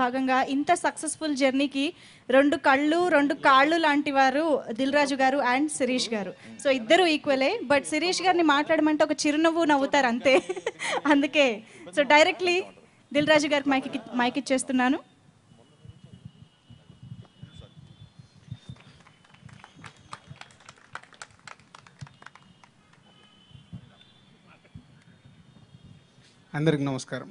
భాగంగా ఇంత సక్సెస్ఫుల్ జర్నీకి రెండు కళ్ళు రెండు కాళ్ళు లాంటి వారు రాజు గారు అండ్ శిరీష్ గారు సో ఇద్దరు ఈక్వలే బట్ శిరీష్ గారిని మాట్లాడమంటే ఒక చిరునవ్వు నవ్వుతారు అంతే అందుకే సో డైరెక్ట్లీ రాజు గారికి మైక్ మైక్ ఇచ్చేస్తున్నాను అందరికి నమస్కారం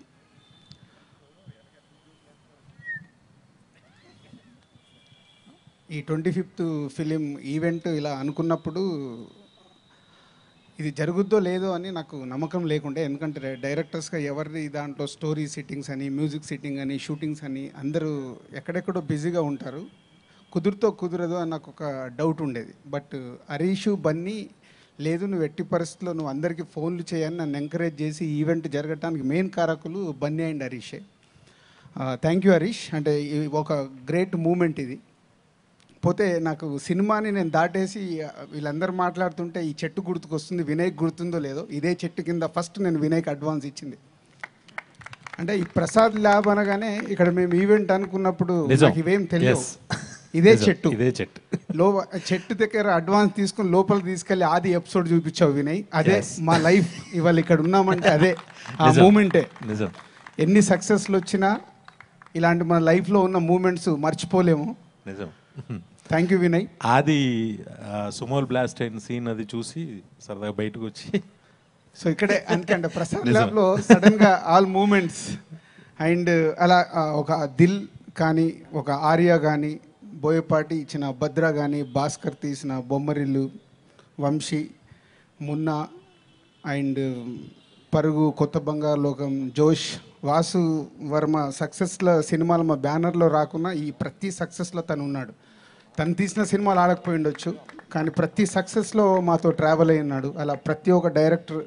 ఈ ట్వంటీ ఫిఫ్త్ ఫిలిం ఈవెంట్ ఇలా అనుకున్నప్పుడు ఇది జరుగుద్దో లేదో అని నాకు నమ్మకం లేకుండే ఎందుకంటే డైరెక్టర్స్గా ఎవరి దాంట్లో స్టోరీ సిట్టింగ్స్ అని మ్యూజిక్ సిట్టింగ్ అని షూటింగ్స్ అని అందరూ ఎక్కడెక్కడో బిజీగా ఉంటారు కుదురుతో కుదరదు అని నాకు ఒక డౌట్ ఉండేది బట్ హరీషు బన్నీ లేదు నువ్వు ఎట్టి పరిస్థితుల్లో నువ్వు అందరికీ ఫోన్లు చేయని నన్ను ఎంకరేజ్ చేసి ఈవెంట్ జరగటానికి మెయిన్ కారకులు బన్నీ అండ్ హరీషే థ్యాంక్ యూ హరీష్ అంటే ఒక గ్రేట్ మూమెంట్ ఇది పోతే నాకు సినిమాని నేను దాటేసి వీళ్ళందరూ మాట్లాడుతుంటే ఈ చెట్టు గుర్తుకొస్తుంది వినయ్కి గుర్తుందో లేదో ఇదే చెట్టు కింద ఫస్ట్ నేను వినయ్కి అడ్వాన్స్ ఇచ్చింది అంటే ఈ ప్రసాద్ ల్యాబ్ అనగానే ఇక్కడ మేము ఈవెంట్ అనుకున్నప్పుడు ఇవేం తెలియదు ఇదే చెట్టు ఇదే చెట్టు లో చెట్టు దగ్గర అడ్వాన్స్ తీసుకుని లోపల తీసుకెళ్లి ఆది ఎపిసోడ్ చూపించావు వినయ్ అదే మా లైఫ్ ఇవాళ ఇక్కడ ఉన్నామంటే అదే ఆ మూమెంటే ఎన్ని సక్సెస్లు వచ్చినా ఇలాంటి మన లైఫ్లో ఉన్న మూమెంట్స్ మర్చిపోలేము నిజం థ్యాంక్ యూ వినయ్ అది సుమోల్ బ్లాస్ట్ అయిన సీన్ అది చూసి సరదాగా బయటకు వచ్చి సో ఇక్కడే అందుకంటే ప్రసాద్ సడన్ సడన్గా ఆల్ మూమెంట్స్ అండ్ అలా ఒక దిల్ కానీ ఒక ఆర్య కానీ బోయపాటి ఇచ్చిన భద్ర కానీ భాస్కర్ తీసిన బొమ్మరిల్లు వంశీ మున్నా అండ్ పరుగు కొత్త బంగారు లోకం జోష్ వాసు వర్మ సక్సెస్ల సినిమాలు మా బ్యానర్లో రాకున్నా ఈ ప్రతి సక్సెస్లో తను ఉన్నాడు తను తీసిన సినిమాలు ఆడకపోయి ఉండొచ్చు కానీ ప్రతి సక్సెస్లో మాతో ట్రావెల్ ఉన్నాడు అలా ప్రతి ఒక్క డైరెక్టర్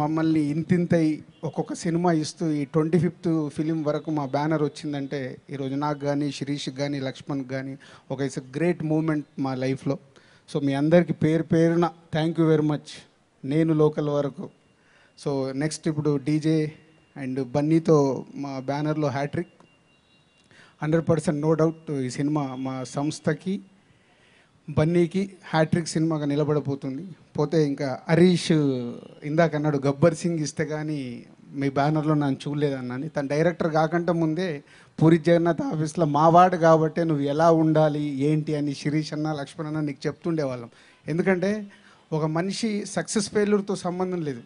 మమ్మల్ని ఇంతింతై ఒక్కొక్క సినిమా ఇస్తూ ఈ ట్వంటీ ఫిఫ్త్ ఫిలిం వరకు మా బ్యానర్ వచ్చిందంటే ఈరోజు నాకు కానీ శిరీష్ కానీ లక్ష్మణ్ కానీ ఒక ఇట్స్ గ్రేట్ మూమెంట్ మా లైఫ్లో సో మీ అందరికీ పేరు పేరున థ్యాంక్ యూ వెరీ మచ్ నేను లోకల్ వరకు సో నెక్స్ట్ ఇప్పుడు డీజే అండ్ బన్నీతో మా బ్యానర్లో hat-trick hundred percent no doubt ఈ సినిమా మా సంస్థకి బన్నీకి హ్యాట్రిక్ సినిమాగా నిలబడబోతుంది పోతే ఇంకా హరీష్ ఇందాక అన్నాడు గబ్బర్ సింగ్ ఇస్తే కానీ మీ బ్యానర్లో నన్ను చూడలేదన్నాను తను డైరెక్టర్ కాకుండా ముందే పూరి జగన్నాథ్ ఆఫీస్లో మా వాడు కాబట్టే నువ్వు ఎలా ఉండాలి ఏంటి అని శిరీష్ అన్న లక్ష్మణ్ అన్న నీకు చెప్తుండేవాళ్ళం ఎందుకంటే ఒక మనిషి సక్సెస్ ఫెయిల్యూర్తో సంబంధం లేదు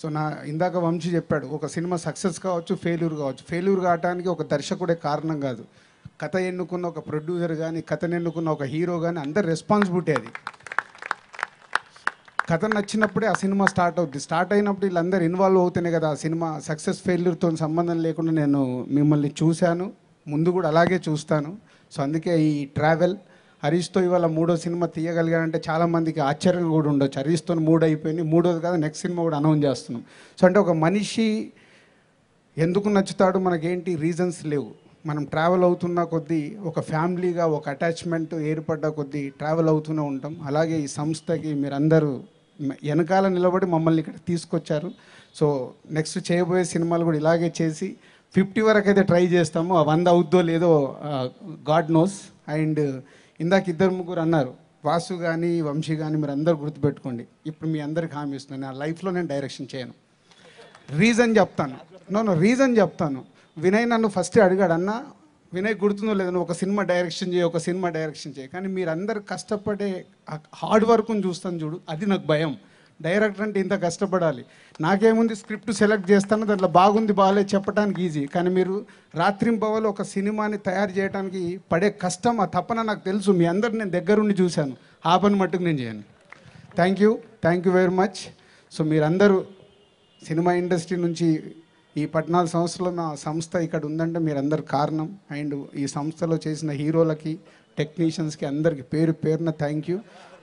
సో నా ఇందాక వంశీ చెప్పాడు ఒక సినిమా సక్సెస్ కావచ్చు ఫెయిల్యూర్ కావచ్చు ఫెయిల్యూర్ కావడానికి ఒక దర్శకుడే కారణం కాదు కథ ఎన్నుకున్న ఒక ప్రొడ్యూసర్ కానీ కథను ఎన్నుకున్న ఒక హీరో కానీ అందరి రెస్పాన్సిబిలిటీ అది కథ నచ్చినప్పుడే ఆ సినిమా స్టార్ట్ అవుతుంది స్టార్ట్ అయినప్పుడు వీళ్ళందరూ ఇన్వాల్వ్ అవుతున్నాయి కదా ఆ సినిమా సక్సెస్ ఫెయిల్యూర్తో సంబంధం లేకుండా నేను మిమ్మల్ని చూశాను ముందు కూడా అలాగే చూస్తాను సో అందుకే ఈ ట్రావెల్ హరీష్తో ఇవాళ మూడో సినిమా తీయగలిగానంటే చాలామందికి ఆశ్చర్యం కూడా ఉండొచ్చు హరీష్తో మూడు అయిపోయింది మూడోది కాదు నెక్స్ట్ సినిమా కూడా అనౌన్స్ చేస్తున్నాం సో అంటే ఒక మనిషి ఎందుకు నచ్చుతాడు మనకేంటి రీజన్స్ లేవు మనం ట్రావెల్ అవుతున్న కొద్దీ ఒక ఫ్యామిలీగా ఒక అటాచ్మెంట్ ఏర్పడ్డ కొద్దీ ట్రావెల్ అవుతూనే ఉంటాం అలాగే ఈ సంస్థకి మీరందరూ వెనకాల నిలబడి మమ్మల్ని ఇక్కడ తీసుకొచ్చారు సో నెక్స్ట్ చేయబోయే సినిమాలు కూడా ఇలాగే చేసి ఫిఫ్టీ వరకు అయితే ట్రై చేస్తాము వంద అవుద్దో లేదో గాడ్ నోస్ అండ్ ఇందాక ఇద్దరు ముగ్గురు అన్నారు వాసు కానీ వంశీ కానీ మీరు అందరు గుర్తుపెట్టుకోండి ఇప్పుడు మీ అందరికి హామీ ఇస్తున్నాను నా లైఫ్లో నేను డైరెక్షన్ చేయను రీజన్ చెప్తాను నో రీజన్ చెప్తాను వినయ్ నన్ను ఫస్ట్ అడిగాడు అన్న వినయ్ గుర్తుందో లేదని ఒక సినిమా డైరెక్షన్ చేయి ఒక సినిమా డైరెక్షన్ చేయి కానీ మీరందరు కష్టపడే హార్డ్ వర్క్ని చూస్తాను చూడు అది నాకు భయం డైరెక్టర్ అంటే ఇంత కష్టపడాలి నాకేముంది స్క్రిప్ట్ సెలెక్ట్ చేస్తాను దాంట్లో బాగుంది బాగాలే చెప్పడానికి ఈజీ కానీ మీరు రాత్రింబవలు ఒక సినిమాని తయారు చేయడానికి పడే కష్టం ఆ తప్పన నాకు తెలుసు మీ అందరు నేను దగ్గరుండి చూశాను ఆ పని మట్టుకు నేను చేయను thank you thank you very much so మీరందరూ సినిమా ఇండస్ట్రీ నుంచి ఈ పద్నాలుగు సంవత్సరాలు నా సంస్థ ఇక్కడ ఉందంటే మీరందరు కారణం అండ్ ఈ సంస్థలో చేసిన హీరోలకి టెక్నీషియన్స్కి అందరికి పేరు పేరున థ్యాంక్ యూ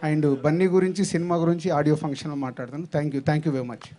అండ్ బన్నీ గురించి సినిమా గురించి ఆడియో ఫంక్షన్లో మాట్లాడుతున్నాను thank you thank you very much